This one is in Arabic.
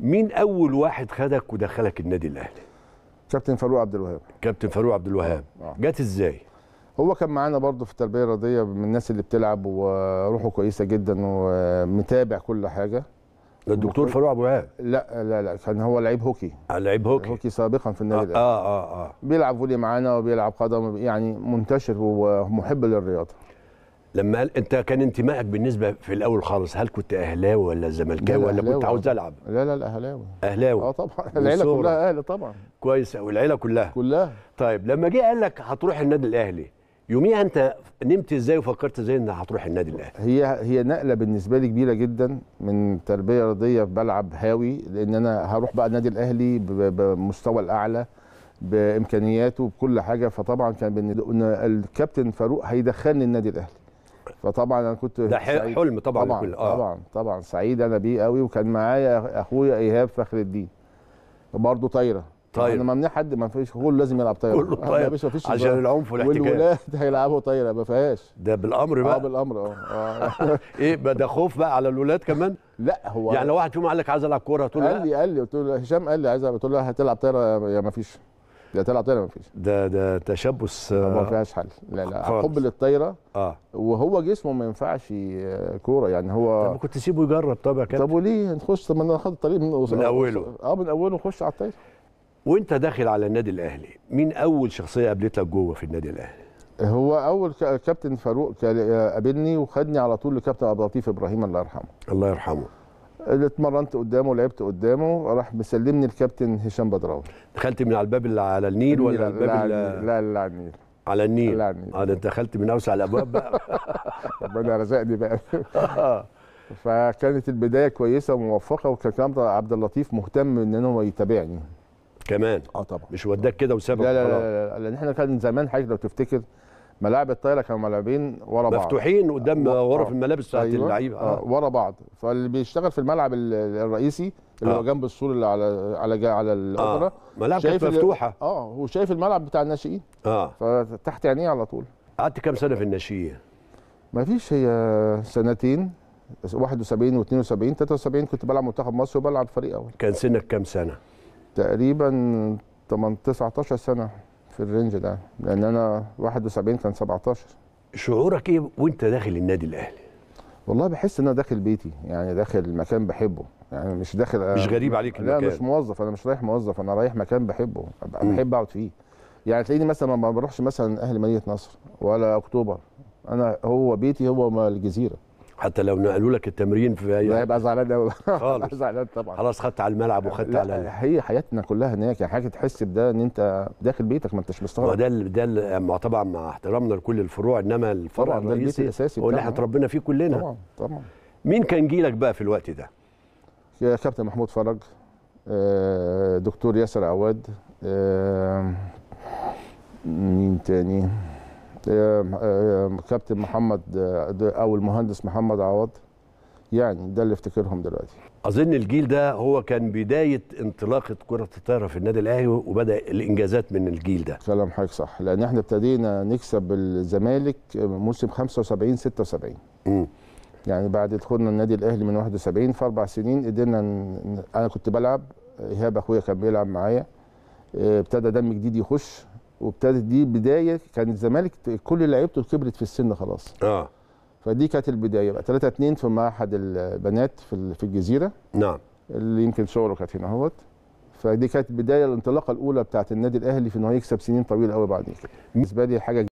مين اول واحد خدك ودخلك النادي الاهلي كابتن فاروق عبد الوهاب كابتن فاروق عبد الوهاب آه. جت ازاي هو كان معانا برضه في التربيه الرياضيه من الناس اللي بتلعب وروحه كويسه جدا ومتابع كل حاجه الدكتور فاروق ابو عاد لا لا لا كان هو لعيب هوكي آه، لعيب هوكي هوكي سابقا في النادي آه، الاهلي اه اه اه بيلعب فولي معانا وبيلعب قدم يعني منتشر ومحب للرياضه لما قال انت كان انتمائك بالنسبه في الاول خالص هل كنت اهلاوي ولا زملكاوي ولا كنت عاوز العب؟ لا لا لا اهلاوي اهلاوي اه طبعا العيله كلها اهلي طبعا كويس قوي العيله كلها كلها طيب لما جه قال لك هتروح النادي الاهلي يوميها انت نمت ازاي وفكرت ازاي ان هتروح النادي الاهلي؟ هي هي نقله بالنسبه لي كبيره جدا من تربيه رياضيه بلعب هاوي لان انا هروح بقى النادي الاهلي بمستوى الاعلى بامكانياته بكل حاجه فطبعا كان الكابتن فاروق هيدخلني النادي الاهلي فطبعا انا كنت ده سعيد. حلم طبعا طبعا لكل. آه. طبعا طبعا سعيد انا بيه قوي وكان معايا اخويا ايهاب فخر الدين برضه طايره طيب انا منيح حد ما فيش كله لازم يلعب طايره كله طايره مفيش مفيش عشان العنف والاحتكاك والولاد هيلعبوا طايره ما فيهاش ده بالامر بقى اه بالامر اه, آه. ايه ده خوف بقى على الولاد كمان لا هو يعني لو واحد فيهم قال لك عايز العب كوره تقول قال لي قال لي قلت له هشام قال لي عايز قلت له هتلعب طايره يا ما فيش ده تلعب طايره ما فيش ده ده تشبث ما فيهاش حل لا لا خالص. حب للطايره اه وهو جسمه ما ينفعش آه، كوره يعني هو طب كنت تسيبه يجرب طب يا كابتن طب وليه نخش طب ما انا اخد الطريق من, من اوله اه من اوله نخش على الطايره وانت داخل على النادي الاهلي مين اول شخصيه قابلتك جوه في النادي الاهلي هو اول كابتن فاروق آه، قابلني وخدني على طول لكابتن عبد اللطيف ابراهيم الله يرحمه الله يرحمه اللي اتمرنت قدامه لعبت قدامه راح مسلمني الكابتن هشام بدراوي دخلت من على الباب اللي على النيل ولا الباب لا اللي لا على النيل على النيل على النيل آه، انا دخلت من اوسع الابواب بقى ربنا رزقني بقى آه. فكانت البدايه كويسه وموفقه وكان عبد اللطيف مهتم ان هو يتابعني كمان اه طبعا مش وداك كده وسابك لا, لا لا لا لان احنا كان زمان حاجه لو تفتكر ملاعب الطايره كانوا ملاعبين ورا بعض مفتوحين قدام غرف الملابس بتاعت أيوة. اللعيبه آه،, آه. ورا بعض فاللي بيشتغل في الملعب الرئيسي اللي آه. هو جنب السور اللي على على على الاوبرا آه. ملاعب كانت مفتوحه اه وشايف الملعب بتاع الناشئين اه فتحت عينيه على طول قعدت كام سنه في الناشئين؟ ما فيش هي سنتين 71 و72 73 كنت بلعب منتخب مصر وبلعب فريق اول كان سنك كام سنه؟ تقريبا 19 سنه في الرينج ده لان انا 71 كان 17 شعورك ايه وانت داخل النادي الاهلي والله بحس ان انا داخل بيتي يعني داخل مكان بحبه يعني مش داخل مش غريب عليك المكان لا مش موظف انا مش رايح موظف انا رايح مكان بحبه بحب اقعد فيه يعني تلاقيني مثلا ما بروحش مثلا اهل مدينه نصر ولا اكتوبر انا هو بيتي هو الجزيره حتى لو نقلوا لك التمرين في اي لا هيبقى زعلان قوي خالص زعلان طبعا خلاص خدت على الملعب وخدت على هي حياتنا كلها هناك يعني حاجه تحس بده ان انت داخل بيتك ما انتش مستغرب وده ده مع طبعا مع احترامنا لكل الفروع انما الفرع الرئيسي ده الاساسي هو اللي احنا اتربينا فيه كلنا طبعا طبعا مين كان جيلك بقى في الوقت ده؟ يا كابتن محمود فرج آه، دكتور ياسر عواد آه، مين تاني؟ آه، آه، كابتن محمد آه، او المهندس محمد عوض يعني ده اللي افتكرهم دلوقتي اظن الجيل ده هو كان بدايه انطلاقه كره الطايره في النادي الاهلي وبدا الانجازات من الجيل ده كلام حضرتك صح لان احنا ابتدينا نكسب الزمالك موسم 75 76 امم يعني بعد دخولنا النادي الاهلي من 71 في اربع سنين قدرنا انا كنت بلعب ايهاب اخويا كان بيلعب معايا ابتدى دم جديد يخش وابتدت دي بدايه كان الزمالك كل لعيبته كبرت في السن خلاص اه فدي كانت البدايه بقى 3 2 في معهد البنات في في الجزيره نعم اللي يمكن شغله كانت هنا اهوت فدي كانت بدايه الانطلاقه الاولى بتاعت النادي الاهلي في انه يكسب سنين طويله قوي بعد كده بالنسبه لي حاجه